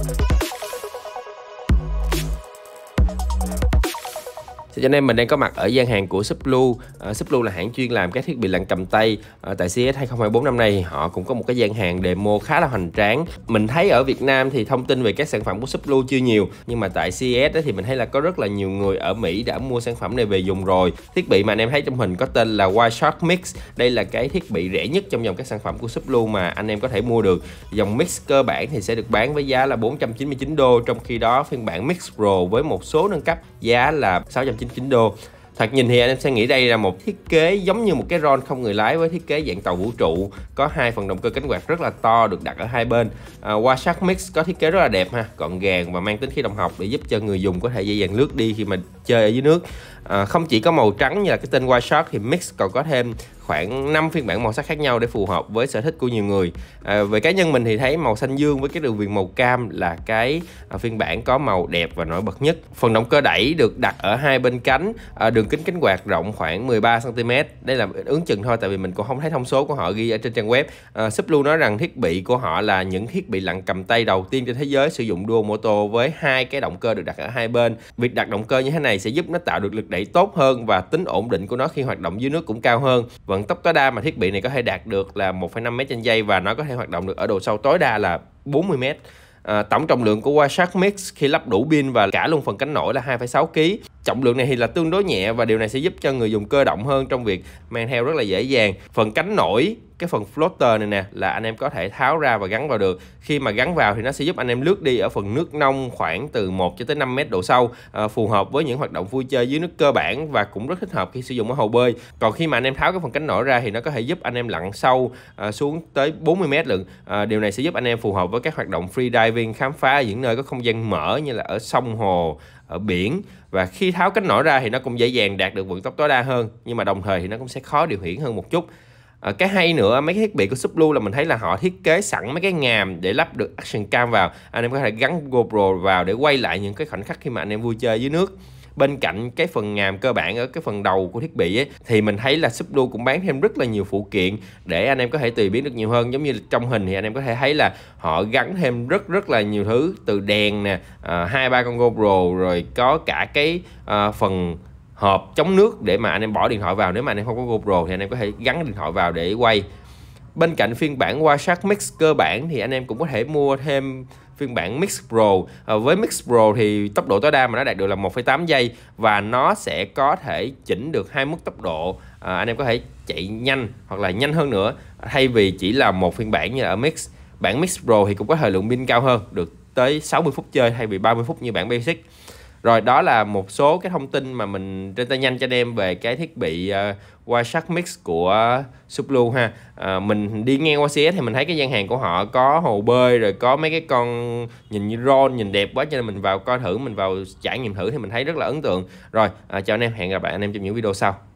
Thank you. thì cho nên mình đang có mặt ở gian hàng của Sublu à, Sublu là hãng chuyên làm các thiết bị lặn cầm tay à, tại CS 2024 năm nay họ cũng có một cái gian hàng demo khá là hoành tráng mình thấy ở Việt Nam thì thông tin về các sản phẩm của Sublu chưa nhiều nhưng mà tại CS thì mình thấy là có rất là nhiều người ở Mỹ đã mua sản phẩm này về dùng rồi thiết bị mà anh em thấy trong hình có tên là Wireshark Mix đây là cái thiết bị rẻ nhất trong dòng các sản phẩm của Sublu mà anh em có thể mua được dòng Mix cơ bản thì sẽ được bán với giá là 499 đô trong khi đó phiên bản Mix Pro với một số nâng cấp giá là 690 99 đô Thật nhìn thì anh em sẽ nghĩ đây là một thiết kế giống như một cái ron không người lái với thiết kế dạng tàu vũ trụ có hai phần động cơ cánh quạt rất là to được đặt ở hai bên à, Washack Mix có thiết kế rất là đẹp ha gọn gàng và mang tính khí động học để giúp cho người dùng có thể dễ dàng lướt đi khi mà chơi ở dưới nước à, không chỉ có màu trắng như là cái tên White Shark thì Mix còn có thêm khoảng 5 phiên bản màu sắc khác nhau để phù hợp với sở thích của nhiều người à, về cá nhân mình thì thấy màu xanh dương với cái đường viền màu cam là cái à, phiên bản có màu đẹp và nổi bật nhất phần động cơ đẩy được đặt ở hai bên cánh à, đường kính cánh quạt rộng khoảng 13 cm đây là ứng chừng thôi tại vì mình cũng không thấy thông số của họ ghi ở trên trang web à, Sublu nói rằng thiết bị của họ là những thiết bị lặn cầm tay đầu tiên trên thế giới sử dụng dual motor với hai cái động cơ được đặt ở hai bên việc đặt động cơ như thế này sẽ giúp nó tạo được lực đẩy đẩy tốt hơn và tính ổn định của nó khi hoạt động dưới nước cũng cao hơn. Vận tốc tối đa mà thiết bị này có thể đạt được là 1,5 m trên giây và nó có thể hoạt động được ở độ sâu tối đa là 40 m. À, tổng trọng lượng của Wireshark Mix khi lắp đủ pin và cả luôn phần cánh nổi là 2,6 kg trọng lượng này thì là tương đối nhẹ và điều này sẽ giúp cho người dùng cơ động hơn trong việc mang theo rất là dễ dàng phần cánh nổi cái phần floater này nè là anh em có thể tháo ra và gắn vào được khi mà gắn vào thì nó sẽ giúp anh em lướt đi ở phần nước nông khoảng từ 1 cho tới 5 mét độ sâu à, phù hợp với những hoạt động vui chơi dưới nước cơ bản và cũng rất thích hợp khi sử dụng ở hồ bơi còn khi mà anh em tháo cái phần cánh nổi ra thì nó có thể giúp anh em lặn sâu à, xuống tới 40 mét lượng à, điều này sẽ giúp anh em phù hợp với các hoạt động free diving khám phá ở những nơi có không gian mở như là ở sông hồ ở biển và khi tháo cánh nổi ra thì nó cũng dễ dàng đạt được vận tốc tối đa hơn nhưng mà đồng thời thì nó cũng sẽ khó điều khiển hơn một chút à, cái hay nữa mấy cái thiết bị của Sublu là mình thấy là họ thiết kế sẵn mấy cái ngàm để lắp được action cam vào anh em có thể gắn GoPro vào để quay lại những cái khoảnh khắc khi mà anh em vui chơi dưới nước bên cạnh cái phần ngàm cơ bản ở cái phần đầu của thiết bị ấy, thì mình thấy là Subdu cũng bán thêm rất là nhiều phụ kiện để anh em có thể tùy biến được nhiều hơn giống như trong hình thì anh em có thể thấy là họ gắn thêm rất rất là nhiều thứ từ đèn nè à, hai ba con GoPro rồi có cả cái à, phần hộp chống nước để mà anh em bỏ điện thoại vào nếu mà anh em không có GoPro thì anh em có thể gắn điện thoại vào để quay bên cạnh phiên bản Wireshark Mix cơ bản thì anh em cũng có thể mua thêm phiên bản Mix Pro ờ, với Mix Pro thì tốc độ tối đa mà nó đạt được là 1,8 giây và nó sẽ có thể chỉnh được hai mức tốc độ à, anh em có thể chạy nhanh hoặc là nhanh hơn nữa thay vì chỉ là một phiên bản như là ở Mix bản Mix Pro thì cũng có thời lượng pin cao hơn được tới 60 phút chơi thay vì 30 phút như bản Basic rồi đó là một số cái thông tin mà mình trên tay nhanh cho anh em về cái thiết bị uh, Wireshark Mix của Sublu ha à, mình đi ngang qua CS thì mình thấy cái gian hàng của họ có hồ bơi rồi có mấy cái con nhìn như drone nhìn đẹp quá cho nên mình vào coi thử mình vào trải nghiệm thử thì mình thấy rất là ấn tượng rồi à, chào anh em hẹn gặp lại anh em trong những video sau